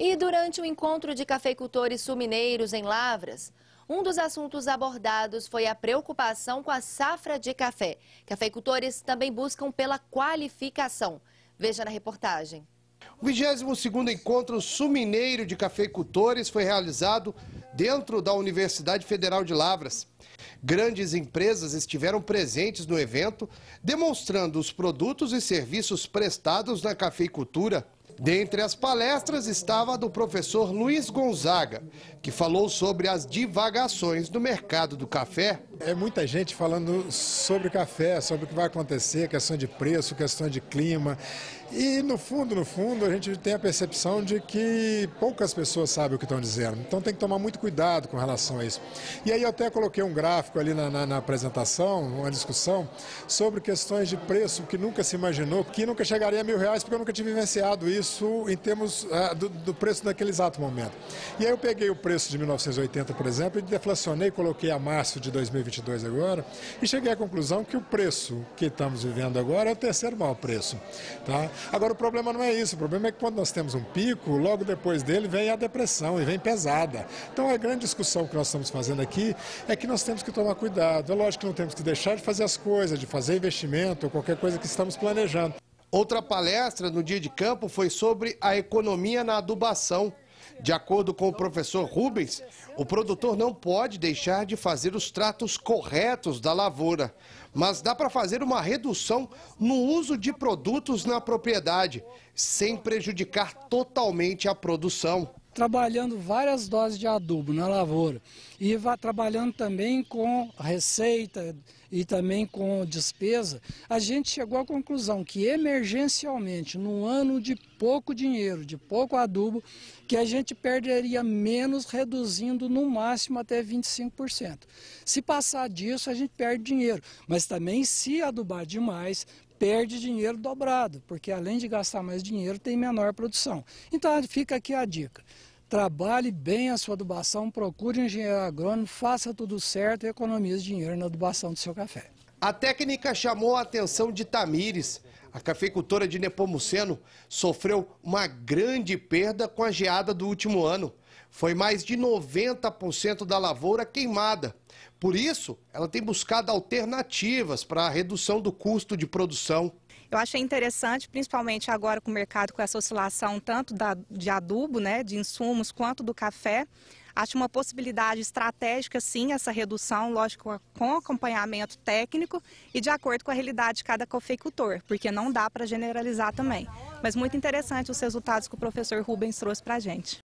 E durante o encontro de cafeicultores sumineiros em Lavras, um dos assuntos abordados foi a preocupação com a safra de café. Cafeicultores também buscam pela qualificação. Veja na reportagem. O 22º Encontro Sumineiro de Cafeicultores foi realizado dentro da Universidade Federal de Lavras. Grandes empresas estiveram presentes no evento, demonstrando os produtos e serviços prestados na cafeicultura. Dentre as palestras estava a do professor Luiz Gonzaga, que falou sobre as divagações do mercado do café é muita gente falando sobre café, sobre o que vai acontecer, questão de preço, questão de clima. E no fundo, no fundo, a gente tem a percepção de que poucas pessoas sabem o que estão dizendo. Então tem que tomar muito cuidado com relação a isso. E aí eu até coloquei um gráfico ali na, na, na apresentação, uma discussão, sobre questões de preço que nunca se imaginou, que nunca chegaria a mil reais, porque eu nunca tive vivenciado isso em termos ah, do, do preço naquele exato momento. E aí eu peguei o preço de 1980, por exemplo, e deflacionei, coloquei a março de 2020. 2022 agora, e cheguei à conclusão que o preço que estamos vivendo agora é o terceiro maior preço. Tá? Agora, o problema não é isso, o problema é que quando nós temos um pico, logo depois dele vem a depressão e vem pesada. Então, a grande discussão que nós estamos fazendo aqui é que nós temos que tomar cuidado. É lógico que não temos que deixar de fazer as coisas, de fazer investimento ou qualquer coisa que estamos planejando. Outra palestra no dia de campo foi sobre a economia na adubação. De acordo com o professor Rubens, o produtor não pode deixar de fazer os tratos corretos da lavoura, mas dá para fazer uma redução no uso de produtos na propriedade, sem prejudicar totalmente a produção trabalhando várias doses de adubo na lavoura e vai trabalhando também com receita e também com despesa, a gente chegou à conclusão que emergencialmente, num ano de pouco dinheiro, de pouco adubo, que a gente perderia menos reduzindo no máximo até 25%. Se passar disso, a gente perde dinheiro, mas também se adubar demais, perde dinheiro dobrado, porque além de gastar mais dinheiro, tem menor produção. Então fica aqui a dica trabalhe bem a sua adubação, procure um engenheiro agrônomo, faça tudo certo e economize dinheiro na adubação do seu café. A técnica chamou a atenção de Tamires. A cafeicultora de Nepomuceno sofreu uma grande perda com a geada do último ano. Foi mais de 90% da lavoura queimada. Por isso, ela tem buscado alternativas para a redução do custo de produção. Eu achei interessante, principalmente agora com o mercado, com essa oscilação tanto da, de adubo, né, de insumos, quanto do café. Acho uma possibilidade estratégica, sim, essa redução, lógico, com acompanhamento técnico e de acordo com a realidade de cada cofeicultor, porque não dá para generalizar também. Mas muito interessante os resultados que o professor Rubens trouxe para a gente.